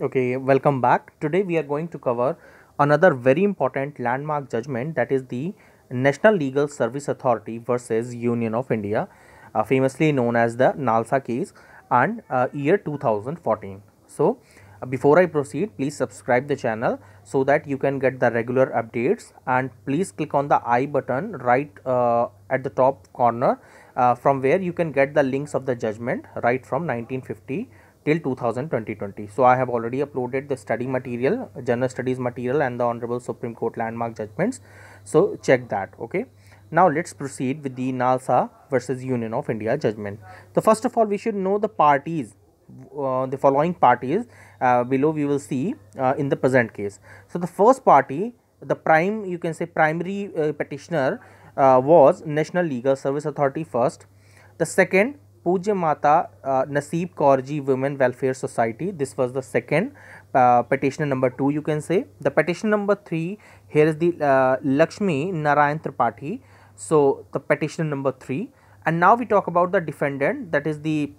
Okay, welcome back. Today we are going to cover another very important landmark judgment that is the National Legal Service Authority versus Union of India, uh, famously known as the NALSA case and uh, year 2014. So, uh, before I proceed, please subscribe the channel so that you can get the regular updates and please click on the I button right uh, at the top corner uh, from where you can get the links of the judgment right from 1950 till 2020 so i have already uploaded the study material general studies material and the honorable supreme court landmark judgments so check that okay now let's proceed with the nalsa versus union of india judgment so first of all we should know the parties uh, the following parties uh, below we will see uh, in the present case so the first party the prime you can say primary uh, petitioner uh, was national legal service authority first the second Pooja Mata uh, Nasib Kaurji Women Welfare Society. This was the second uh, petition number 2 you can say. The petition number 3 here is the uh, Lakshmi Narayan Tripathi. So the petition number 3 and now we talk about the defendant that is the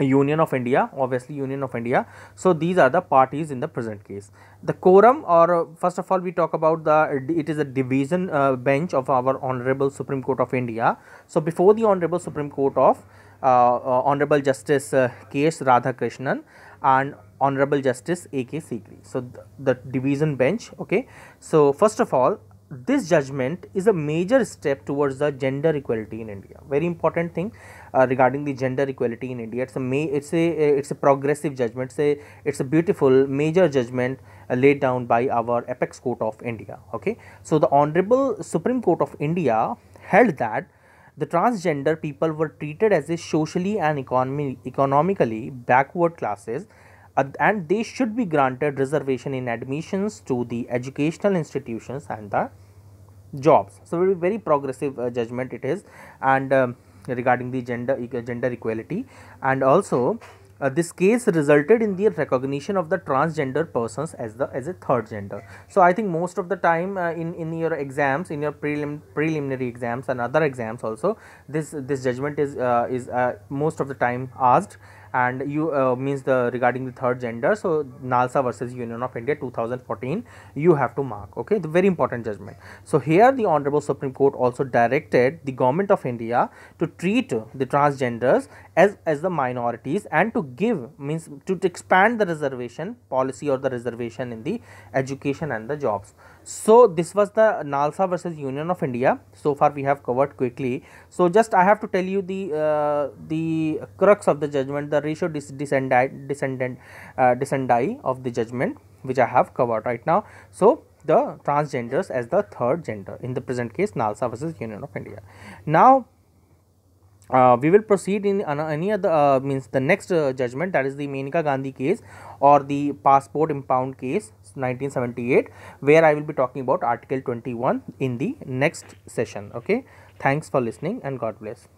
Union of India obviously Union of India. So these are the parties in the present case. The quorum or first of all we talk about the it is a division bench of our Honorable Supreme Court of India. So before the Honorable Supreme Court of uh, uh, Honorable Justice uh, K.S. Radhakrishnan and Honorable Justice A.K. Sikri. So, th the division bench. Okay. So, first of all, this judgment is a major step towards the gender equality in India. Very important thing uh, regarding the gender equality in India. It's a it's a uh, it's a progressive judgment. It's a it's a beautiful major judgment laid down by our apex court of India. Okay, so the Honorable Supreme Court of India held that the transgender people were treated as a socially and economy, economically backward classes uh, and they should be granted reservation in admissions to the educational institutions and the jobs so very, very progressive uh, judgment it is and um, regarding the gender gender equality and also uh, this case resulted in the recognition of the transgender persons as the as a third gender so i think most of the time uh, in in your exams in your prelim preliminary exams and other exams also this this judgment is uh, is uh, most of the time asked and you uh, means the regarding the third gender so nalsa versus union of india 2014 you have to mark okay the very important judgment so here the honorable supreme court also directed the government of india to treat the transgenders as, as the minorities and to give means to, to expand the reservation policy or the reservation in the education and the jobs. So this was the NALSA versus Union of India. So far we have covered quickly. So just I have to tell you the uh, the crux of the judgment, the ratio dis descendant descendant uh, descendi of the judgment which I have covered right now. So the transgenders as the third gender in the present case NALSA versus Union of India. Now uh, we will proceed in any other uh, means the next uh, judgment that is the Menka Gandhi case or the passport impound case 1978 where I will be talking about article 21 in the next session okay thanks for listening and God bless